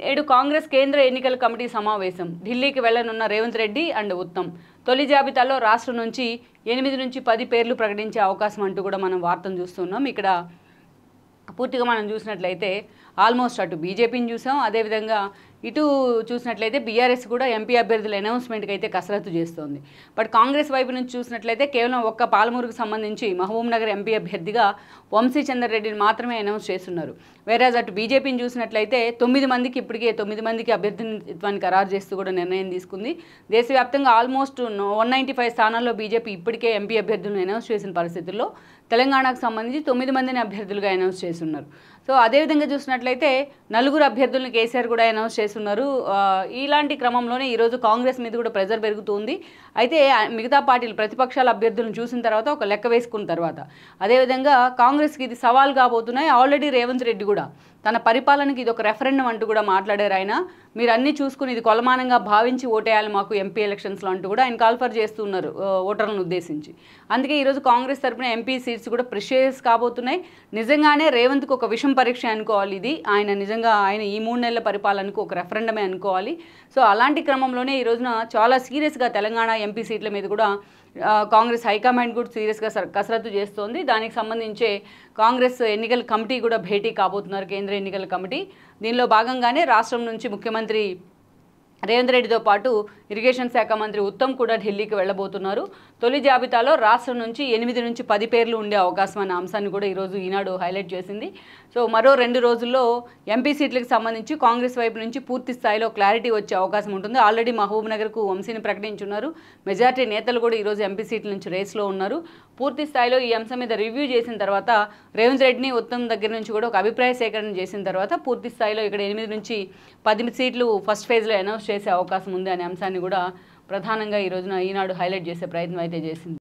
నేడు కాంగ్రెస్ కేంద్ర ఎన్నికల కమిటీ సమావేశం ఢిల్లీకి వెళ్లనున్న రేవంత్ రెడ్డి అండ్ ఉత్తమ్ తొలి జాబితాలో రాష్ట్రం నుంచి ఎనిమిది నుంచి పది పేర్లు ప్రకటించే అవకాశం అంటూ కూడా మనం వార్తను చూస్తున్నాం ఇక్కడ పూర్తిగా మనం చూసినట్లయితే ఆల్మోస్ట్ అటు బీజేపీని చూసాం అదేవిధంగా ఇటు చూసినట్లయితే బీఆర్ఎస్ కూడా ఎంపీ అభ్యర్థుల అనౌన్స్మెంట్కి అయితే కసరత్తు చేస్తోంది బట్ కాంగ్రెస్ వైపు నుంచి చూసినట్లయితే కేవలం ఒక్క పాలమూరుకు సంబంధించి మహబూబ్నగర్ ఎంపీ అభ్యర్థిగా వంశీచందర్ రెడ్డిని మాత్రమే అనౌన్స్ చేస్తున్నారు వేరే అటు బీజేపీని చూసినట్లయితే తొమ్మిది మందికి ఇప్పటికే తొమ్మిది మందికి అభ్యర్థిత్వాన్ని ఖరారు చేస్తూ కూడా నిర్ణయం తీసుకుంది దేశవ్యాప్తంగా ఆల్మోస్ట్ వన్ ఫైవ్ స్థానాల్లో బీజేపీ ఇప్పటికే ఎంపీ అభ్యర్థులను అనౌన్స్ చేసిన పరిస్థితుల్లో తెలంగాణకు సంబంధించి తొమ్మిది మందిని అభ్యర్థులుగా అనౌన్స్ చేస్తున్నారు సో అదేవిధంగా చూసినట్లయితే నలుగురు అభ్యర్థులను కేసీఆర్ కూడా అనౌన్స్ చేస్తున్నారు ఇలాంటి క్రమంలోనే ఈరోజు కాంగ్రెస్ మీద కూడా ప్రెజర్ పెరుగుతుంది అయితే మిగతా పార్టీలు ప్రతిపక్షాల అభ్యర్థులను చూసిన తర్వాత ఒక లెక్క వేసుకున్న తర్వాత అదేవిధంగా కాంగ్రెస్కి ఇది సవాల్ కాబోతున్నాయి ఆల్రెడీ రేవంత్ రెడ్డి కూడా తన పరిపాలనకి ఇది ఒక రెఫరెండం అంటూ కూడా మాట్లాడారు ఆయన మీరు అన్నీ చూసుకుని ఇది కొలమానంగా భావించి ఓటేయాలి మాకు ఎంపీ ఎలక్షన్స్లో అంటూ కూడా ఆయన కాల్ఫర్ చేస్తున్నారు ఓటర్లను ఉద్దేశించి అందుకే ఈరోజు కాంగ్రెస్ తరఫున ఎంపీ సీట్స్ కూడా ప్రిషియస్ కాబోతున్నాయి నిజంగానే రేవంత్కి ఒక విషం పరీక్ష అనుకోవాలి ఇది ఆయన నిజంగా ఆయన ఈ మూడు నెలల పరిపాలనకు ఒక రెఫరెండమే అనుకోవాలి సో అలాంటి క్రమంలోనే ఈ రోజున చాలా సీరియస్గా తెలంగాణ ఎంపీ సీట్ల మీద కూడా కాంగ్రెస్ హైకమాండ్ కూడా సీరియస్గా కసరత్తు చేస్తోంది దానికి సంబంధించే కాంగ్రెస్ ఎన్నికల కమిటీ కూడా భేటీ కాబోతున్నారు కేంద్ర ఎన్నికల కమిటీ దీనిలో భాగంగానే రాష్ట్రం నుంచి ముఖ్యమంత్రి मुख्यमंत्री రేవంత్ రెడ్డితో పాటు ఇరిగేషన్ శాఖ మంత్రి ఉత్తమ్ కూడా ఢిల్లీకి వెళ్ళబోతున్నారు తొలి జాబితాలో రాష్ట్రం నుంచి ఎనిమిది నుంచి పది పేర్లు ఉండే అవకాశం అనే అంశాన్ని కూడా ఈరోజు ఈనాడు హైలైట్ చేసింది సో మరో రెండు రోజుల్లో ఎంపీ సీట్లకు సంబంధించి కాంగ్రెస్ వైపు నుంచి పూర్తి స్థాయిలో క్లారిటీ వచ్చే అవకాశం ఉంటుంది ఆల్రెడీ మహబూబ్నగర్కు వంశీని ప్రకటించున్నారు మెజార్టీ నేతలు కూడా ఈరోజు ఎంపీ సీట్ల నుంచి రేస్లో ఉన్నారు పూర్తి స్థాయిలో ఈ అంశం మీద రివ్యూ చేసిన తర్వాత రేవంత్ రెడ్డిని ఉత్తమ్ దగ్గర నుంచి కూడా ఒక అభిప్రాయ సేకరణ చేసిన తర్వాత పూర్తి స్థాయిలో ఇక్కడ ఎనిమిది నుంచి పది సీట్లు ఫస్ట్ ఫేజ్లో అనౌన్స్ చేసే అవకాశం ఉంది అనే అంశాన్ని కూడా ప్రధానంగా ఈ రోజున ఈనాడు హైలైట్ చేసే ప్రయత్నం అయితే చేసింది